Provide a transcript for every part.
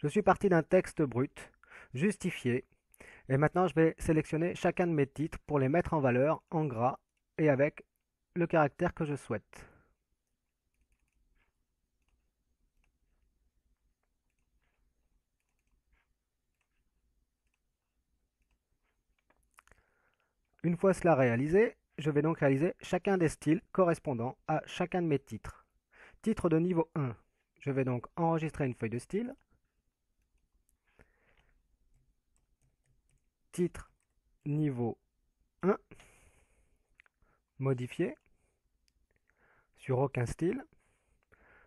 Je suis parti d'un texte brut, justifié, et maintenant je vais sélectionner chacun de mes titres pour les mettre en valeur en gras et avec le caractère que je souhaite. Une fois cela réalisé, je vais donc réaliser chacun des styles correspondant à chacun de mes titres. Titre de niveau 1, je vais donc enregistrer une feuille de style. titre niveau 1 modifier, sur aucun style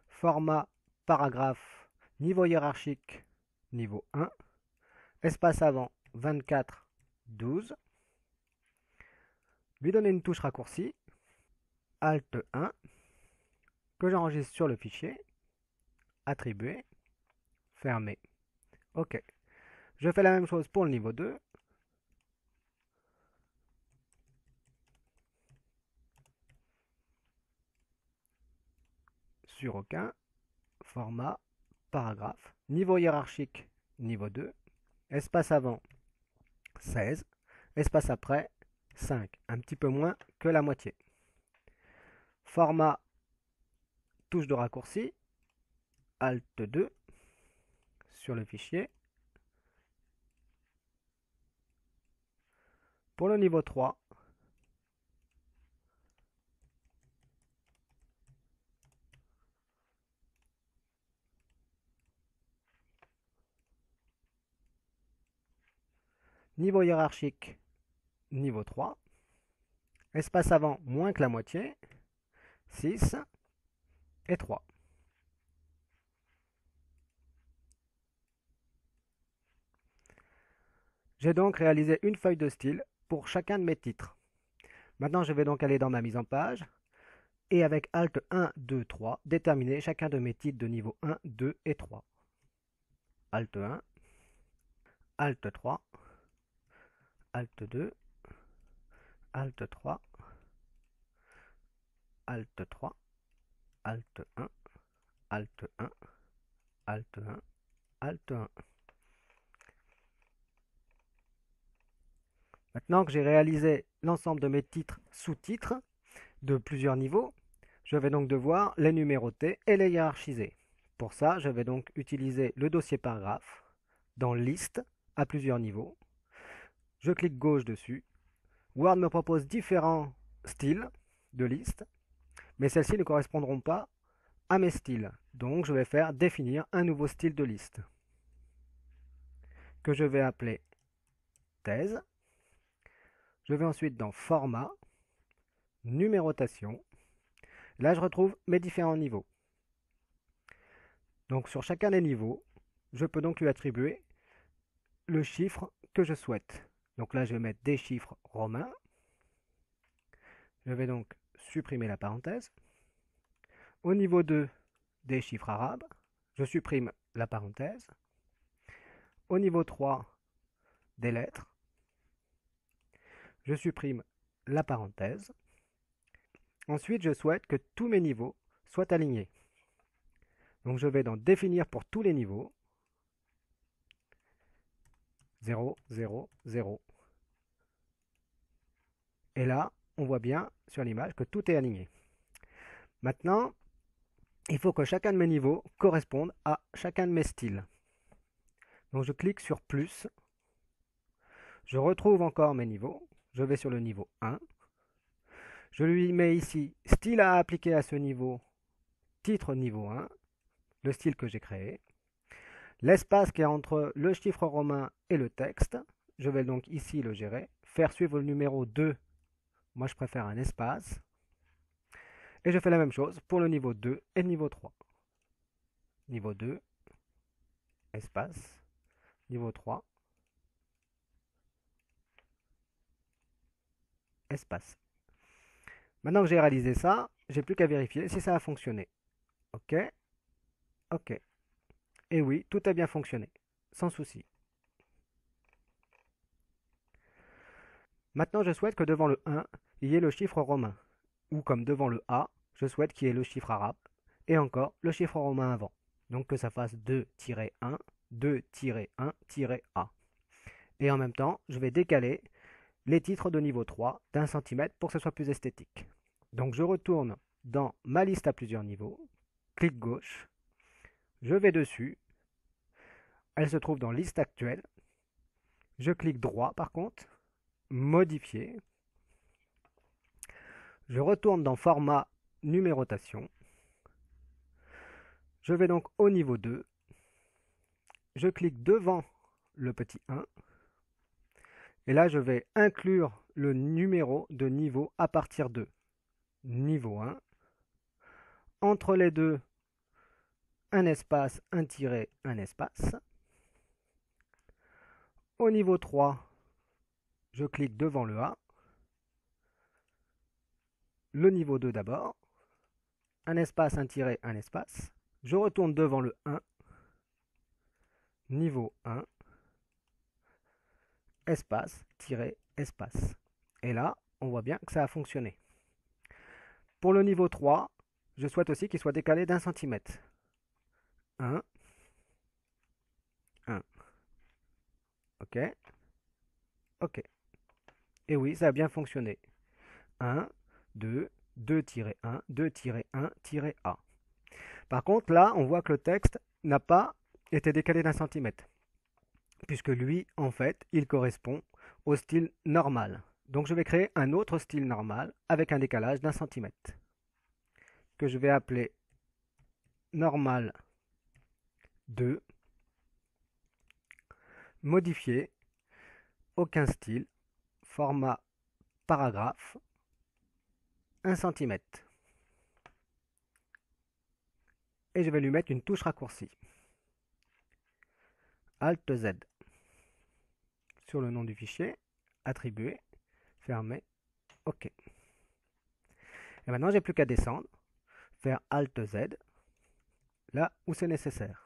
format paragraphe niveau hiérarchique niveau 1 espace avant 24 12 lui donner une touche raccourcie, alt 1 que j'enregistre sur le fichier attribuer fermer ok je fais la même chose pour le niveau 2 aucun format paragraphe. Niveau hiérarchique, niveau 2. Espace avant, 16. Espace après, 5. Un petit peu moins que la moitié. Format touche de raccourci, Alt 2 sur le fichier. Pour le niveau 3, Niveau hiérarchique, niveau 3. Espace avant, moins que la moitié. 6 et 3. J'ai donc réalisé une feuille de style pour chacun de mes titres. Maintenant, je vais donc aller dans ma mise en page et avec Alt 1, 2, 3, déterminer chacun de mes titres de niveau 1, 2 et 3. Alt 1, Alt 3, Alt 2, Alt 3, Alt 3, Alt 1, Alt 1, Alt 1, Alt 1. Maintenant que j'ai réalisé l'ensemble de mes titres sous-titres de plusieurs niveaux, je vais donc devoir les numéroter et les hiérarchiser. Pour ça, je vais donc utiliser le dossier paragraphe dans liste à plusieurs niveaux je clique gauche dessus. Word me propose différents styles de liste, mais celles-ci ne correspondront pas à mes styles. Donc je vais faire définir un nouveau style de liste que je vais appeler thèse. Je vais ensuite dans format, numérotation. Là, je retrouve mes différents niveaux. Donc sur chacun des niveaux, je peux donc lui attribuer le chiffre que je souhaite. Donc là, je vais mettre des chiffres romains. Je vais donc supprimer la parenthèse. Au niveau 2 des chiffres arabes, je supprime la parenthèse. Au niveau 3 des lettres, je supprime la parenthèse. Ensuite, je souhaite que tous mes niveaux soient alignés. Donc je vais dans définir pour tous les niveaux. 0, 0, 0. Et là, on voit bien sur l'image que tout est aligné. Maintenant, il faut que chacun de mes niveaux corresponde à chacun de mes styles. Donc je clique sur plus. Je retrouve encore mes niveaux. Je vais sur le niveau 1. Je lui mets ici style à appliquer à ce niveau, titre niveau 1, le style que j'ai créé. L'espace qui est entre le chiffre romain et le texte, je vais donc ici le gérer. Faire suivre le numéro 2 moi, je préfère un espace. Et je fais la même chose pour le niveau 2 et le niveau 3. Niveau 2, espace. Niveau 3, espace. Maintenant que j'ai réalisé ça, j'ai plus qu'à vérifier si ça a fonctionné. OK OK. Et oui, tout a bien fonctionné, sans souci. Maintenant, je souhaite que devant le 1, il y ait le chiffre romain. Ou comme devant le A, je souhaite qu'il y ait le chiffre arabe. Et encore, le chiffre romain avant. Donc que ça fasse 2-1, 2-1-A. Et en même temps, je vais décaler les titres de niveau 3 d'un centimètre pour que ce soit plus esthétique. Donc je retourne dans ma liste à plusieurs niveaux, clic gauche, je vais dessus, elle se trouve dans liste actuelle, je clique droit par contre, Modifier. Je retourne dans Format, Numérotation. Je vais donc au niveau 2. Je clique devant le petit 1. Et là, je vais inclure le numéro de niveau à partir de niveau 1. Entre les deux, un espace, un tiret, un espace. Au niveau 3, je clique devant le A. Le niveau 2 d'abord. Un espace, un tiré, un espace. Je retourne devant le 1. Niveau 1. Espace, tiret, espace. Et là, on voit bien que ça a fonctionné. Pour le niveau 3, je souhaite aussi qu'il soit décalé d'un centimètre. 1. 1. OK. OK. Et oui, ça a bien fonctionné. 1, 2, 2-1, 2-1-A. Par contre, là, on voit que le texte n'a pas été décalé d'un centimètre, puisque lui, en fait, il correspond au style normal. Donc je vais créer un autre style normal avec un décalage d'un centimètre, que je vais appeler normal 2, modifier, aucun style, format paragraphe 1 cm. Et je vais lui mettre une touche raccourcie. Alt Z sur le nom du fichier, attribuer, fermer, OK. Et maintenant, j'ai plus qu'à descendre, faire Alt Z là où c'est nécessaire.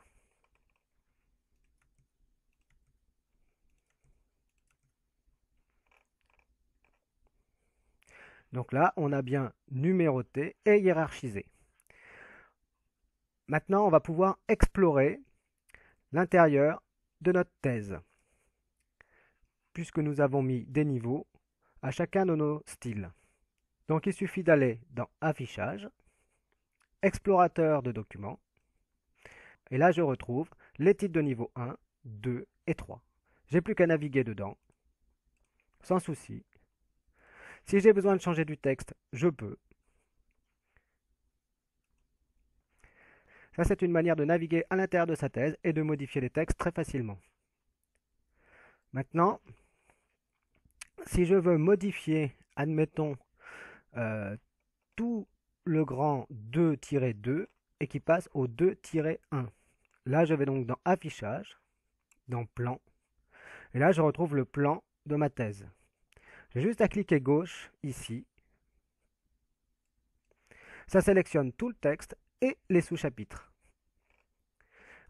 Donc là, on a bien numéroté et hiérarchisé. Maintenant, on va pouvoir explorer l'intérieur de notre thèse. Puisque nous avons mis des niveaux à chacun de nos styles. Donc il suffit d'aller dans Affichage, Explorateur de documents, et là je retrouve les titres de niveau 1, 2 et 3. J'ai plus qu'à naviguer dedans, sans souci, si j'ai besoin de changer du texte, je peux. Ça, c'est une manière de naviguer à l'intérieur de sa thèse et de modifier les textes très facilement. Maintenant, si je veux modifier, admettons, euh, tout le grand 2-2 et qui passe au 2-1. Là, je vais donc dans Affichage, dans Plan, et là, je retrouve le plan de ma thèse juste à cliquer gauche ici. Ça sélectionne tout le texte et les sous-chapitres.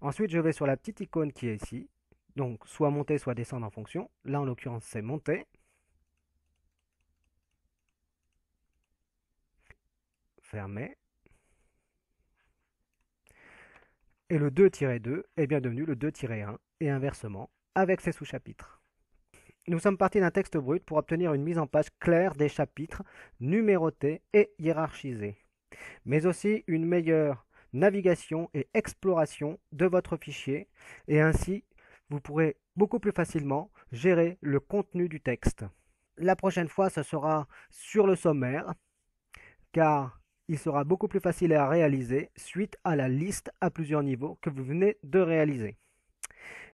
Ensuite, je vais sur la petite icône qui est ici. Donc, soit monter, soit descendre en fonction. Là, en l'occurrence, c'est monter. Fermer. Et le 2-2 est bien devenu le 2-1 et inversement avec ses sous-chapitres. Nous sommes partis d'un texte brut pour obtenir une mise en page claire des chapitres, numérotés et hiérarchisés, mais aussi une meilleure navigation et exploration de votre fichier, et ainsi vous pourrez beaucoup plus facilement gérer le contenu du texte. La prochaine fois, ce sera sur le sommaire, car il sera beaucoup plus facile à réaliser suite à la liste à plusieurs niveaux que vous venez de réaliser.